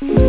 Thank you.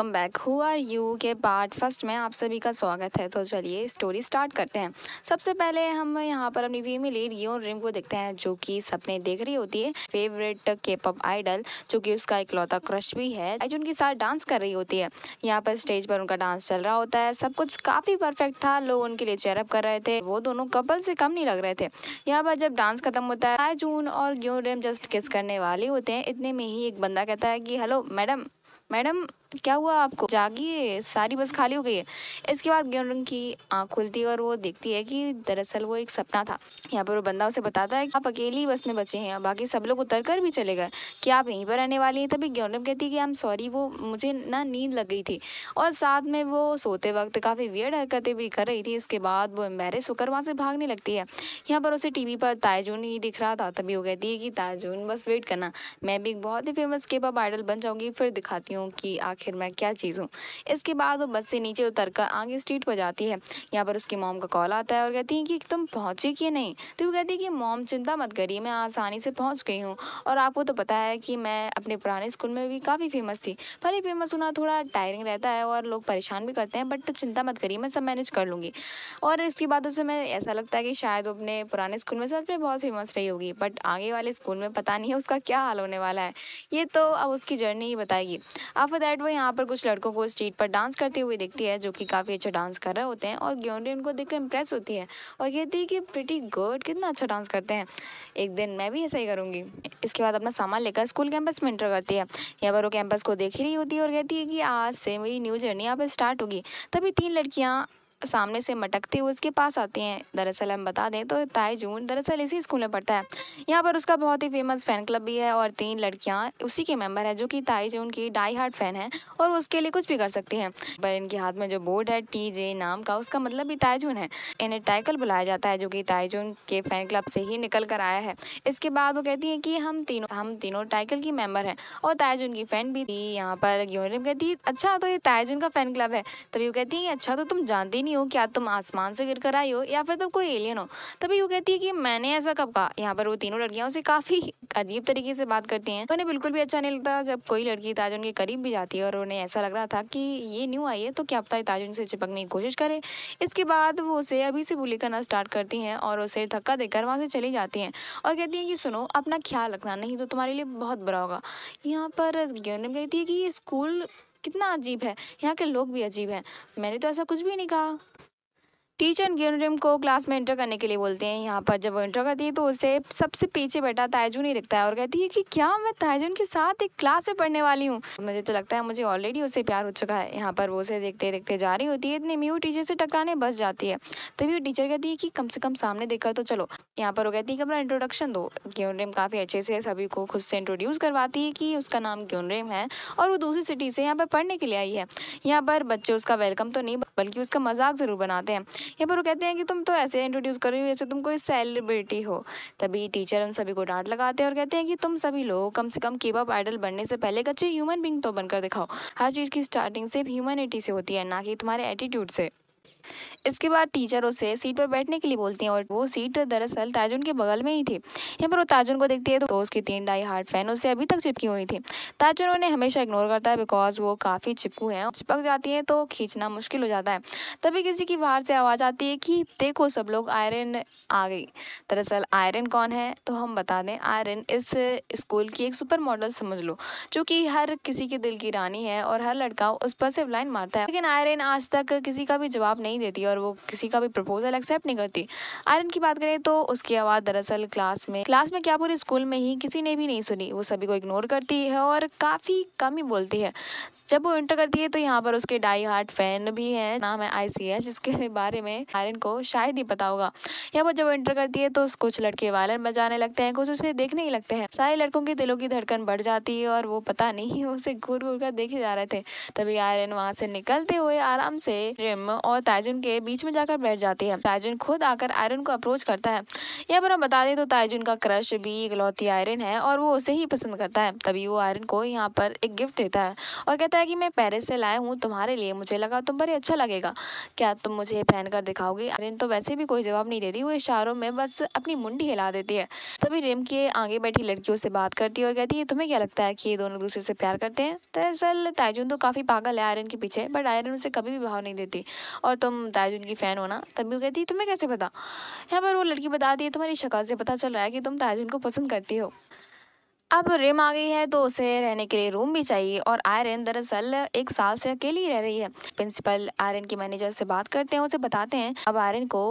Welcome back who are you के part first में आप सभी का स्वागत है तो चलिए स्टोरी स्टार्ट करते हैं सबसे पहले हम यहाँ पर अपनी फीमेल लीड और रिम को देखते हैं जो कि सपने देख रही होती है फेवरेट के पॉप आइडल जो कि उसका लौता क्रश भी है जो उनके साथ डांस कर रही होती है यहाँ पर स्टेज पर उनका डांस चल रहा होता है सब कुछ काफ़ी परफेक्ट था लोग उनके लिए चेयरअप कर रहे थे वो दोनों कपल से कम नहीं लग रहे थे यहाँ पर जब डांस खत्म होता है जून और योन रिम जस्ट किस करने वाले होते हैं इतने में ही एक बंदा कहता है कि हेलो मैडम मैडम क्या हुआ आपको है, सारी बस खाली हो गई है इसके बाद गेहूँ की आँख खुलती है और वो देखती है कि दरअसल वो एक सपना था यहाँ पर वो बंदा उसे बताता है कि आप अकेली बस में बचे हैं बाकी सब लोग उतर कर भी चले गए कि आप यहीं पर रहने वाली हैं तभी गेहूँ कहती है कि एम सॉरी वो मुझे ना नींद लग गई थी और साथ में वो सोते वक्त काफ़ी वियर्ड हरकतें भी कर रही थी इसके बाद वो एम्बेरस होकर वहाँ से भागने लगती है यहाँ पर उसे वी पर ताजून ही दिख रहा था तभी वो कहती है कि ताजून बस वेट करना मैं भी एक बहुत ही फेमस के पॉप आइडल बन जाऊँगी फिर दिखाती हूँ हूँ कि आखिर मैं क्या चीज़ हूँ इसके बाद वो बस से नीचे उतर कर आगे स्ट्रीट पर जाती है यहाँ पर उसकी मोम का कॉल आता है और कहती है कि तुम पहुँचे कि नहीं तो वो कहती है कि मोम चिंता मत करिए मैं आसानी से पहुँच गई हूँ और आपको तो पता है कि मैं अपने पुराने स्कूल में भी काफ़ी फेमस थी पर ही फेमस होना थोड़ा टायरिंग रहता है और लोग परेशान भी करते हैं बट चिंता मत करिए मैं सब मैनेज कर लूँगी और इसके बाद उसे मैं ऐसा लगता है कि शायद वो अपने पुराने स्कूल में सच में बहुत फेमस रही होगी बट आगे वाले स्कूल में पता नहीं है उसका क्या हाल होने वाला है ये तो अब उसकी जर्नी ही बताएगी आफ दैट वो यहाँ पर कुछ लड़कों को स्ट्रीट पर डांस करते हुए देखती है जो कि काफ़ी अच्छा डांस कर रहे होते हैं और ग्योनरी उनको देखकर इंप्रेस होती है और कहती है कि प्रिटी गुड कितना अच्छा डांस करते हैं एक दिन मैं भी ऐसा ही करूँगी इसके बाद अपना सामान लेकर स्कूल कैंपस में इंटर करती है यहाँ पर वो कैंपस को देख ही रही होती है और कहती है कि आज से मेरी न्यू जर्नी यहाँ पर स्टार्ट होगी तभी तीन लड़कियाँ सामने से मटकते हुए उसके पास आते हैं दरअसल हम बता दें तो ताई जून दरअसल इसी स्कूल में पढ़ता है यहाँ पर उसका बहुत ही फेमस फ़ैन क्लब भी है और तीन लड़कियाँ उसी के मेंबर है जो कि ताई जून की डाई हार्ट फ़ैन है और उसके लिए कुछ भी कर सकती हैं पर इनके हाथ में जो बोर्ड है टी जे नाम का उसका मतलब भी जून है इन्हें टाइकल बुलाया जाता है जो कि जून के फ़ैन क्लब से ही निकल कर आया है इसके बाद वो कहती हैं कि हम तीनों हम तीनों टाइकल की मेम्बर हैं और जून की फ़ैन भी थी यहाँ पर कहती है अच्छा तो ये जून का फ़ैन क्लब है तभी वो कहती है अच्छा तो तुम जानती नहीं नहीं हो क्या तुम आसमान से गिर कर आई हो या फिर तुम कोई एलियन हो तभी वो कहती है कि मैंने ऐसा कब कहा यहाँ पर वो तीनों लड़कियाँ उसे काफ़ी अजीब तरीके से बात करती हैं उन्हें बिल्कुल भी अच्छा नहीं लगता जब कोई लड़की ताज उनके करीब भी जाती है और उन्हें ऐसा लग रहा था कि ये न्यू आई है तो क्या पता है ताज उनसे चिपकने की कोशिश करे इसके बाद वो उसे अभी से बुली करना स्टार्ट करती हैं और उसे धक्का देकर वहाँ से चली जाती हैं और कहती हैं कि सुनो अपना ख्याल रखना नहीं तो तुम्हारे लिए बहुत बुरा होगा यहाँ पर कहती है कि ये स्कूल कितना अजीब है यहाँ के लोग भी अजीब हैं मैंने तो ऐसा कुछ भी नहीं कहा टीचर ग्यूनरिम को क्लास में इंटर करने के लिए बोलते हैं यहाँ पर जब वो इंटर करती है तो उसे सबसे पीछे बैठा ताइजुन ही दिखता है और कहती है कि क्या मैं ताइजुन के साथ एक क्लास में पढ़ने वाली हूँ मुझे तो लगता है मुझे ऑलरेडी उसे प्यार हो चुका है यहाँ पर वो उसे देखते देखते जा रही होती है इतनी में वो टीचर से टकराने बस जाती है तभी वो टीचर कहती है कि कम से कम सामने देखकर तो चलो यहाँ पर वो कहती है कि अपना इंट्रोडक्शन दो ग्यूनरिम काफ़ी अच्छे से सभी को खुद से इंट्रोड्यूस करवाती है कि उसका नाम ग्यूनरिम है और वो दूसरी सिटी से यहाँ पर पढ़ने के लिए आई है यहाँ पर बच्चे उसका वेलकम तो नहीं बल्कि उसका मजाक ज़रूर बनाते हैं यहाँ पर वो कहते हैं कि तुम तो ऐसे इंट्रोड्यूस कर रही हो जैसे तुम कोई सेलिब्रिटी हो तभी टीचर उन सभी को डांट लगाते हैं और कहते हैं कि तुम सभी लोग कम से कम कीप आइडल बनने से पहले एक अच्छे ह्यूमन बींग तो बनकर दिखाओ हर चीज़ की स्टार्टिंग सिर्फ ह्यूमनिटी से होती है ना कि तुम्हारे एटीट्यूड से इसके बाद टीचर उसे सीट पर बैठने के लिए बोलती है और वो सीट दरअसल ताजुन के बगल में ही थी यहाँ पर वो ताजुन को देखती है तो उसकी तीन डाई हार्ट फैन उससे अभी तक चिपकी हुई थी ताजुन उन्हें हमेशा इग्नोर करता है बिकॉज वो काफ़ी चिपकू हैं चिपक जाती है तो खींचना मुश्किल हो जाता है तभी किसी की बाहर से आवाज़ आती है कि देखो सब लोग आयरन आ गई दरअसल आयरन कौन है तो हम बता दें आयरन इस स्कूल की एक सुपर मॉडल समझ लो जो कि हर किसी के दिल की रानी है और हर लड़का उस पर सिर्फ लाइन मारता है लेकिन आयरन आज तक किसी का भी जवाब नहीं देती और वो किसी का भी प्रपोजल एक्सेप्ट नहीं करती आयरन की बात करें तो उसकी आवाज़ दरअसल क्लास में क्लास में क्या पूरे स्कूल में ही किसी ने भी नहीं सुनी वो सभी को इग्नोर करती है और काफ़ी कम ही बोलती है जब वो इंटर करती है तो यहाँ पर उसके डाई हार्ट फैन भी हैं नाम है आई जिसके बारे में आयरन को शायद ही पता होगा यहाँ पर जब वो इंटर करती है तो कुछ लड़के वायलन बजाने लगते हैं कुछ उसे देखने ही लगते हैं सारे लड़कों के दिलों की धड़कन बढ़ जाती है और वो पता नहीं उसे घूर घूर कर देखे जा रहे थे तभी आयरन वहाँ से निकलते हुए आराम से रिम और ताजुन के के बीच में जाकर बैठ जाती है ताइजुन खुद आकर आयरन को अप्रोच करता है यह पर हम बता दें तो ताइजुन का क्रश भी इकलौती आयरन है और वो उसे ही पसंद करता है तभी वो आयरन को यहाँ पर एक गिफ्ट देता है और कहता है कि मैं पेरिस से लाया हूँ तुम्हारे लिए मुझे लगा तुम पर ही अच्छा लगेगा क्या तुम मुझे पहन कर दिखाओगे आयरन तो वैसे भी कोई जवाब नहीं देती वो इशारों में बस अपनी मुंडी हिला देती है तभी रिम के आगे बैठी लड़कियों से बात करती है और कहती है तुम्हें क्या लगता है कि ये दोनों दूसरे से प्यार करते हैं दरअसल ताइजुन तो काफ़ी पागल है आयरन के पीछे बट आयरन उसे कभी भी भाव नहीं देती और तुम ताइजुन शायद उनकी फ़ैन होना तभी वो कहती है तुम्हें कैसे पता यहाँ पर वो लड़की बताती है तुम्हारी शक्ल से पता चल रहा है कि तुम ताजुन को पसंद करती हो अब रिम आ गई है तो उसे रहने के लिए रूम भी चाहिए और आयरन दरअसल एक साल से अकेली रह रही है प्रिंसिपल आयरन के मैनेजर से बात करते हैं उसे बताते हैं अब आयरन को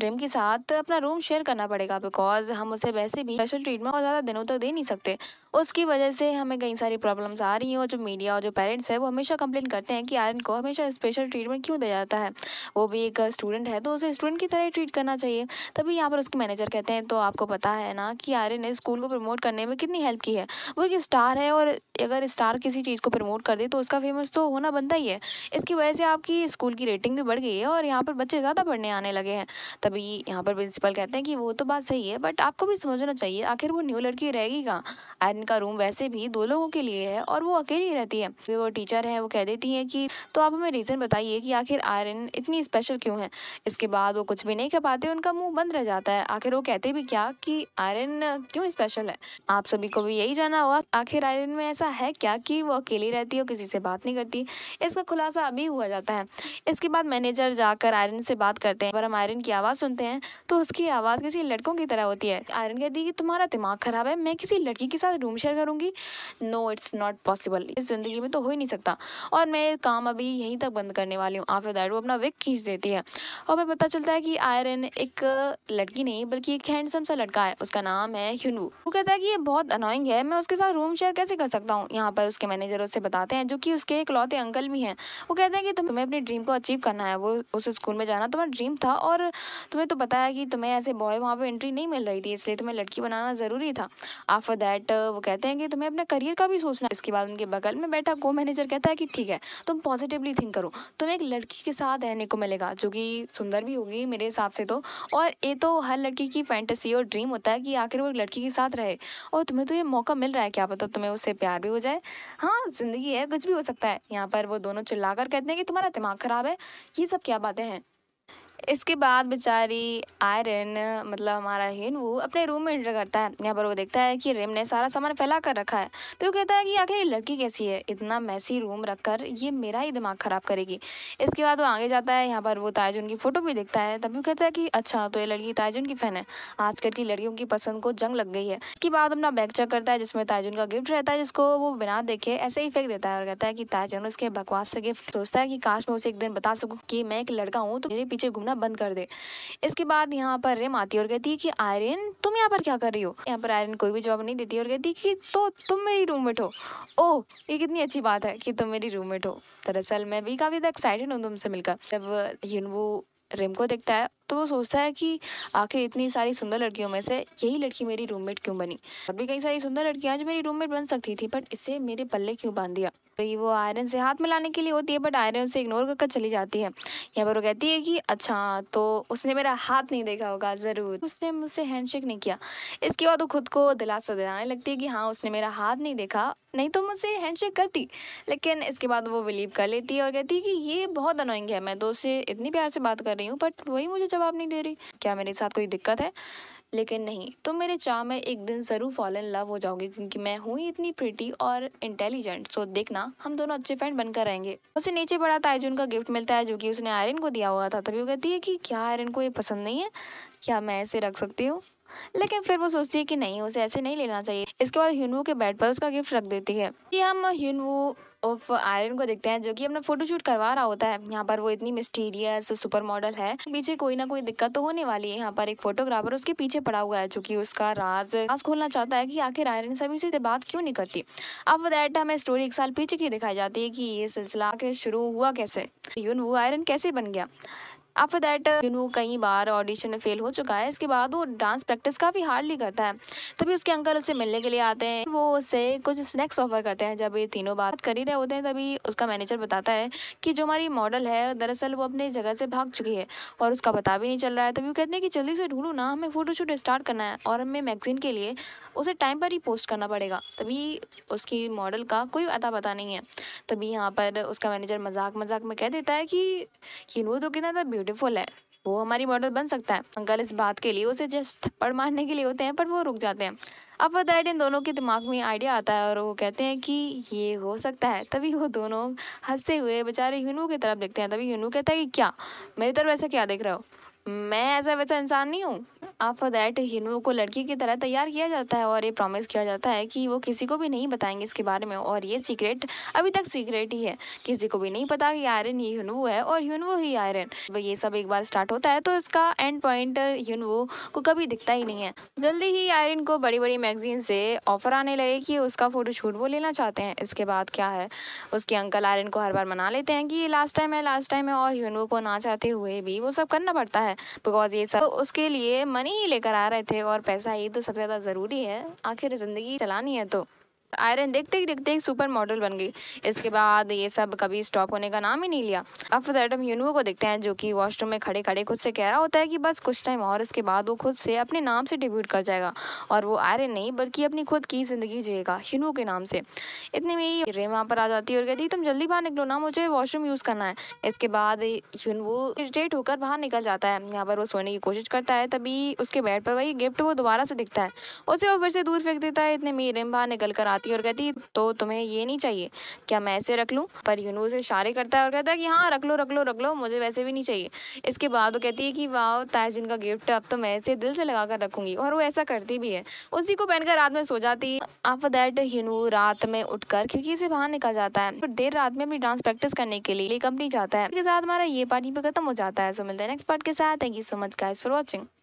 ड्रीम के साथ अपना रूम शेयर करना पड़ेगा बिकॉज हम उसे वैसे भी स्पेशल ट्रीटमेंट और ज़्यादा दिनों तक दे नहीं सकते उसकी वजह से हमें कई सारी प्रॉब्लम्स आ रही हैं और जो मीडिया और जो पेरेंट्स हैं वो हमेशा कंप्लेन करते हैं कि आर्यन को हमेशा स्पेशल ट्रीटमेंट क्यों दिया जाता है वो भी एक स्टूडेंट है तो उसे स्टूडेंट की तरह ट्रीट करना चाहिए तभी यहाँ पर उसके मैनेजर कहते हैं तो आपको पता है ना कि आर्यन ने स्कूल को प्रमोट करने में कितनी हेल्प की है वो एक स्टार है और अगर स्टार किसी चीज़ को प्रमोट कर दे तो उसका फेमस तो होना बनता ही है इसकी वजह से आपकी स्कूल की रेटिंग भी बढ़ गई है और यहाँ पर बच्चे ज़्यादा पढ़ने आने लगे हैं तभी यहाँ पर प्रिंसिपल कहते हैं कि वो तो बात सही है बट आपको भी समझना चाहिए आखिर वो न्यू लड़की रहेगी कहाँ आयरन का रूम वैसे भी दो लोगों के लिए है और वो अकेली रहती है वो टीचर है वो कह देती है कि तो आप हमें रीज़न बताइए कि आखिर आयरन इतनी स्पेशल क्यों है इसके बाद वो कुछ भी नहीं कह पाते उनका मुँह बंद रह जाता है आखिर वो कहते भी क्या कि आयरन क्यों स्पेशल है आप सभी को भी यही जाना होगा आखिर आयरन में ऐसा है क्या कि वो अकेली रहती है और किसी से बात नहीं करती इसका खुलासा अभी हुआ जाता है इसके बाद मैनेजर जाकर आयरन से बात करते हैं पर हम आयरन की आवाज़ सुनते हैं तो उसकी आवाज़ किसी लड़कों की तरह होती है आयरन कहती है कि तुम्हारा दिमाग ख़राब है मैं किसी लड़की के साथ रूम शेयर करूँगी नो इट्स नॉट पॉसिबल इस ज़िंदगी में तो हो ही नहीं सकता और मैं काम अभी यहीं तक बंद करने वाली हूँ आफ्टर दैट वो अपना विक खींच देती है और हमें पता चलता है कि आयरन एक लड़की नहीं बल्कि एक हैंडसम सा लड़का है उसका नाम है ह्यूनू वो कहता है कि ये बहुत अनोइंग है मैं उसके साथ रूम शेयर कैसे कर सकता हूँ यहाँ पर उसके मैनेजर उससे बताते हैं जो कि उसके इकलौते अंकल भी हैं वो कहते हैं कि तुम्हें अपने ड्रीम को अचीव करना है वो उस स्कूल में जाना तुम्हारा ड्रीम था और तुम्हें तो पता है कि तुम्हें ऐसे बॉय वहाँ पर एंट्री नहीं मिल रही थी इसलिए तुम्हें लड़की बनाना ज़रूरी था आफ्टर दैट वो कहते हैं कि तुम्हें अपने करियर का भी सोचना इसके बाद उनके बगल में बैठा को मैनेजर कहता है कि ठीक है तुम पॉजिटिवली थिंक करो तुम्हें एक लड़की के साथ रहने को मिलेगा जो कि सुंदर भी होगी मेरे हिसाब से तो और ये तो हर लड़की की फैंटेसी और ड्रीम होता है कि आखिर वो लड़की के साथ रहे और तुम्हें तो ये मौका मिल रहा है क्या पता तुम्हें उससे प्यार भी हो जाए हाँ ज़िंदगी है कुछ भी हो सकता है यहाँ पर वो दोनों चिल्ला कर कहते हैं कि तुम्हारा दिमाग ख़राब है ये सब क्या बातें हैं इसके बाद बेचारी आयरन मतलब हमारा वो अपने रूम में एंटर करता है यहाँ पर वो देखता है कि रिम ने सारा सामान फैला कर रखा है तो वो कहता है कि आखिर ये लड़की कैसी है इतना मैसी रूम रख कर ये मेरा ही दिमाग ख़राब करेगी इसके बाद वो आगे जाता है यहाँ पर वो ताजुन की फ़ोटो भी देखता है तभी वो कहता है कि अच्छा तो ये लड़की ताजुन की फ़ैन है आजकल की लड़कियों की पसंद को जंग लग गई है इसके बाद अपना बैग चेक करता है जिसमें ताजुन का गिफ्ट रहता है जिसको वो बिना देखे ऐसे ही फेंक देता है और कहता है कि ताजुन उसके बकवास से गिफ्ट सोचता है कि काश मैं उसे एक दिन बता सकूँ कि मैं एक लड़का हूँ तो मेरे पीछे घूमने घूमना बंद कर दे इसके बाद यहाँ पर रिम आती है और कहती है कि आयरन तुम यहाँ पर क्या कर रही हो यहाँ पर आयरन कोई भी जवाब नहीं देती और कहती कि तो तुम मेरी रूममेट हो ओह ये कितनी अच्छी बात है कि तुम मेरी रूममेट हो दरअसल मैं भी काफ़ी एक्साइटेड हूँ तुमसे मिलकर जब यून वो रिम को देखता है तो वो सोचता है कि आखिर इतनी सारी सुंदर लड़कियों में से यही लड़की मेरी रूममेट क्यों बनी और भी कई सारी सुंदर लड़कियाँ जो मेरी रूममेट बन सकती थी बट इसे मेरे पल्ले क्यों बांध दिया तो ये वो आयरन से हाथ मिलाने के लिए होती है बट आयरन उसे इग्नोर कर, कर चली जाती है यहाँ पर वो कहती है कि अच्छा तो उसने मेरा हाथ नहीं देखा होगा ज़रूर उसने मुझसे हैंडशेक नहीं किया इसके बाद वो खुद को दिलासा दिलाने लगती है कि हाँ उसने मेरा हाथ नहीं देखा नहीं तो मुझसे हैंडशेक करती लेकिन इसके बाद वो बिलीव कर लेती है और कहती है कि ये बहुत अनोइंग है मैं तो उससे इतनी प्यार से बात कर रही हूँ बट वही मुझे जवाब नहीं दे रही क्या मेरे साथ कोई दिक्कत है लेकिन नहीं तुम मेरे चाह में एक दिन ज़रूर फॉल इन लव हो जाओगे क्योंकि मैं हूँ ही इतनी प्रिटी और इंटेलिजेंट सो देखना हम दोनों अच्छे फ्रेंड बनकर रहेंगे उसे नीचे बड़ा ताइजुन का गिफ्ट मिलता है जो कि उसने आयरन को दिया हुआ था तभी वो कहती है कि क्या आयरन को ये पसंद नहीं है क्या मैं ऐसे रख सकती हूँ लेकिन फिर वो सोचती है कि नहीं उसे ऐसे नहीं लेना चाहिए इसके बाद ह्यूनवू के बेड पर उसका गिफ्ट रख देती है कि हम ह्यूनवू ऑफ आयरन को देखते हैं जो कि अपना फोटोशूट करवा रहा होता है यहाँ पर वो इतनी मिस्टीरियस सुपर मॉडल है पीछे कोई ना कोई दिक्कत तो होने वाली है यहाँ पर एक फोटोग्राफर उसके पीछे पड़ा हुआ है जो कि उसका राज राज खोलना चाहता है कि आखिर आयरन सभी से बात क्यों नहीं करती अब दैट हमें स्टोरी एक साल पीछे की दिखाई जाती है कि ये सिलसिला आखिर शुरू हुआ कैसे यून वो आयरन कैसे बन गया आफ्टर दैट जुनू कई बार ऑडिशन में फेल हो चुका है इसके बाद वो डांस प्रैक्टिस काफ़ी हार्डली करता है तभी उसके अंकल उससे मिलने के लिए आते हैं वो उससे कुछ स्नैक्स ऑफर करते हैं जब ये तीनों बात कर ही रहे होते हैं तभी उसका मैनेजर बताता है कि जो हमारी मॉडल है दरअसल वो अपनी जगह से भाग चुकी है और उसका पता भी नहीं चल रहा है तभी वो कहते हैं कि जल्दी से ढूंढो ना हमें फ़ोटोशूट स्टार्ट करना है और हमें मैगजीन के लिए उसे टाइम पर ही पोस्ट करना पड़ेगा तभी उसकी मॉडल का कोई अता पता नहीं है तभी यहाँ पर उसका मैनेजर मजाक मजाक में कह देता है कि वो तो कितना था ब्यूटी ब्यूटीफुल है वो हमारी मॉडल बन सकता है अंकल इस बात के लिए उसे जस्ट थप्पड़ मारने के लिए होते हैं पर वो रुक जाते हैं अब दैट इन दोनों के दिमाग में आइडिया आता है और वो कहते हैं कि ये हो सकता है तभी वो दोनों हंसते हुए बेचारे यूनू की तरफ देखते हैं तभी यूनू कहता है कि क्या मेरी तरफ ऐसा क्या देख रहे हो मैं ऐसा वैसा इंसान नहीं हूँ आप फॉर दैट हिनू को लड़की की तरह तैयार किया जाता है और ये प्रॉमिस किया जाता है कि वो किसी को भी नहीं बताएंगे इसके बारे में और ये सीक्रेट अभी तक सीक्रेट ही है किसी को भी नहीं पता कि आयरन ही हिनू है और हिनू ही आयरन ये सब एक बार स्टार्ट होता है तो इसका एंड पॉइंट वो को कभी दिखता ही नहीं है जल्दी ही आयरन को बड़ी बड़ी मैगजीन से ऑफर आने लगे कि उसका फ़ोटोशूट वो लेना चाहते हैं इसके बाद क्या है उसके अंकल आयरन को हर बार मना लेते हैं कि ये लास्ट टाइम है लास्ट टाइम है और वो को ना चाहते हुए भी वो सब करना पड़ता है बिकॉज ये सब उसके लिए मनी ही लेकर आ रहे थे और पैसा ही तो सबसे ज़्यादा ज़रूरी है आखिर ज़िंदगी चलानी है तो आयरन देखते ही देखते ही सुपर मॉडल बन गई इसके बाद ये सब कभी स्टॉप होने का नाम ही नहीं लिया अब फिर हम यूनुओ को देखते हैं जो कि वॉशरूम में खड़े खड़े खुद से कह रहा होता है कि बस कुछ टाइम और इसके बाद वो खुद से अपने नाम से डिब्यूट कर जाएगा और वो आयरन नहीं बल्कि अपनी खुद की ज़िंदगी जिएगा यूनुओ के नाम से इतने में ही रे वहाँ पर आ जाती है और कहती है तुम जल्दी बाहर निकलो ना मुझे वॉशरूम यूज़ करना है इसके बाद यूनुओ इरिटेट होकर बाहर निकल जाता है यहाँ पर वो सोने की कोशिश करता है तभी उसके बेड पर वही गिफ्ट वो दोबारा से दिखता है उसे वो फिर से दूर फेंक देता है इतने में रेम बाहर निकल कर आती है और कहती तो तुम्हें ये नहीं चाहिए क्या मैं ऐसे रख लूँ पर यूनू यूनूस इशारे करता है और कहता है कि हाँ रख लो रख लो रख लो मुझे वैसे भी नहीं चाहिए इसके बाद वो कहती है कि वाह ताजिन का गिफ्ट अब तो मैं इसे दिल से लगा कर रखूँगी और वो ऐसा करती भी है उसी को पहनकर रात में सो जाती है आफ्टर दैट यूनू रात में उठकर क्योंकि इसे बाहर निकल जाता है फिर देर रात में अपनी डांस प्रैक्टिस करने के लिए कंपनी जाता है इसके साथ हमारा ये पार्टी ही पे खत्म हो जाता है सो मिलता है नेक्स्ट पार्ट के साथ thank you so much guys for watching